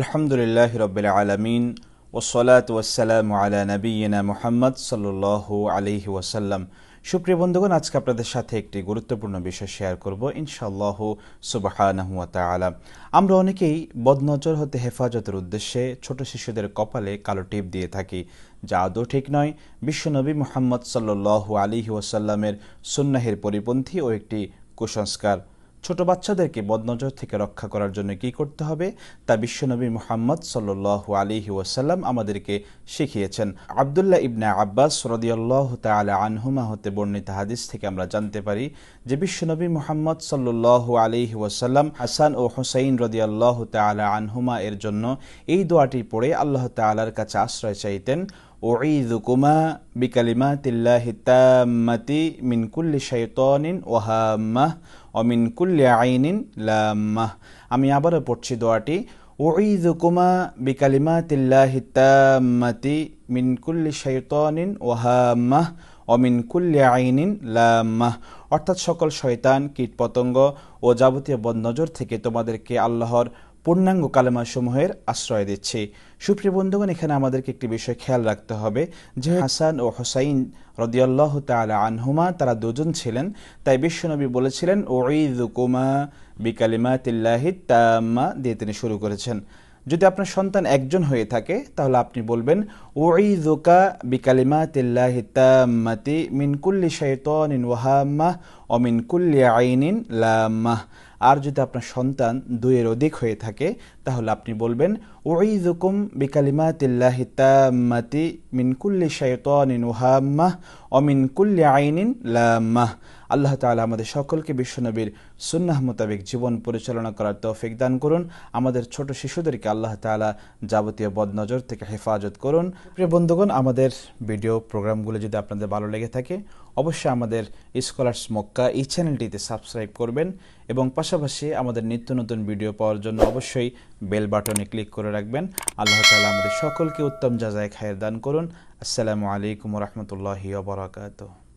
আলহামদুলিল্লাহ রবিল আলমিন ওসলাত ওয়াসালাম আলা নবীনা মোহাম্মদ সাল্লাহ আলহি ওয়াসাল্লাম সুপ্রিয় বন্ধুগণ আজকে আপনাদের সাথে একটি গুরুত্বপূর্ণ বিষয় শেয়ার করব ইনশাল্লাহ সুবাহানহুয়া আলাম আমরা অনেকেই বদনজর হতে হেফাজতের উদ্দেশ্যে ছোট শিশুদের কপালে কালো টিপ দিয়ে থাকি যা আদৌ ঠিক নয় বিশ্বনবী মোহাম্মদ সাল্লু আলিহি ওয়াসাল্লামের সুন্নাহের পরিপন্থী ও একটি কুসংস্কার ছোট বাচ্চাদেরকে বদনজর থেকে রক্ষা করার জন্য কি করতে হবে তা বিশ্বনবী মোহাম্মদ সাল্লু আলিহি ওয়াসাল্লাম আমাদেরকে শিখিয়েছেন আবদুল্লাহ ইবনা আব্বাস রদিয়াল্লাহ তাল আনহুমা হতে বর্ণিত হাদিস থেকে আমরা জানতে পারি যে বিশ্বনবী মোহাম্মদ সাল্লু আলিহি ওয়াসাল্লাম হাসান ও হুসাইন রদিয়াল্লাহ তাল আনহুমা এর জন্য এই দোয়াটি পড়ে আল্লাহ তালার কাছে আশ্রয় চাইতেন ওইদুকুমা বিকালিমা তিল্লাহিতাম্মাতি মিনকুল্লি শৈতনিন ওহাম্মাহ অমিনকুল্লি আইনিন লাম্মাহ আমি আবারও পড়ছি দোয়াটি ওইদুকুমা বিকালিমা তিল্লাহিতাম্মাতি মিনকুল্লি শৈতনিন ওহাম্মাহ অমিনকুল্লি আইনিন লাম্মাহ অর্থাৎ সকল শয়তান কীটপতঙ্গ ও যাবতীয় বদনজর থেকে তোমাদেরকে আল্লাহর পূর্ণাঙ্গ কালেমা সমূহের আশ্রয় দিচ্ছি সুপ্রিয় বন্ধুগণ এখানে আমাদেরকে একটি বিষয় খেয়াল রাখতে হবে যে হাসান ও হোসাইন রদিয়াল্লাহ তালা আনহুমা তারা দুজন ছিলেন তাই বিশ্বনবী বলেছিলেন ওইদুকুমা বিকালিমা তিল্লাহি তাম্মা দিয়ে তিনি শুরু করেছেন যদি আপনার সন্তান একজন হয়ে থাকে তাহলে আপনি বলবেন ওই বিকালিমা তিল্লাহি তাম্মাতি মিনকুল্লি শৈতন ইন ওয়াহাম্মা অমিন কুল্লিয়া আইনিন লামাহ আর যদি আপনার সন্তান দুইয়ের অধিক হয়ে থাকে তাহলে আপনি বলবেন ওইজুকুম বিকালিমাতিল্লাহি তাম্মাতি মিন কুল্লি শায়তানিন ওহাম্মাহ অমিন কুল্লি আইনিন লামাহ আল্লাহ তাআলা আমাদের সকলকে বিশ্বনবীর সুন্নাহ মোতাবেক জীবন পরিচালনা করার তৌফিক দান করুন আমাদের ছোট শিশুদেরকে আল্লাহ তাআলা যাবতীয় বদনজর থেকে হেফাজত করুন প্রিয় বন্ধুগণ আমাদের ভিডিও প্রোগ্রামগুলো যদি আপনাদের ভালো লেগে থাকে অবশ্যই আমাদের স্কলার্স স্মোক মক্কা এই চ্যানেলটিতে সাবস্ক্রাইব করবেন এবং পাশাপাশি আমাদের নিত্য নতুন ভিডিও পাওয়ার জন্য অবশ্যই বেল বাটনে ক্লিক করে রাখবেন আল্লাহ তালা আমাদের সকলকে উত্তম যাজায় খায়ের দান করুন আসসালামু আলাইকুম রহমতুল্লাহি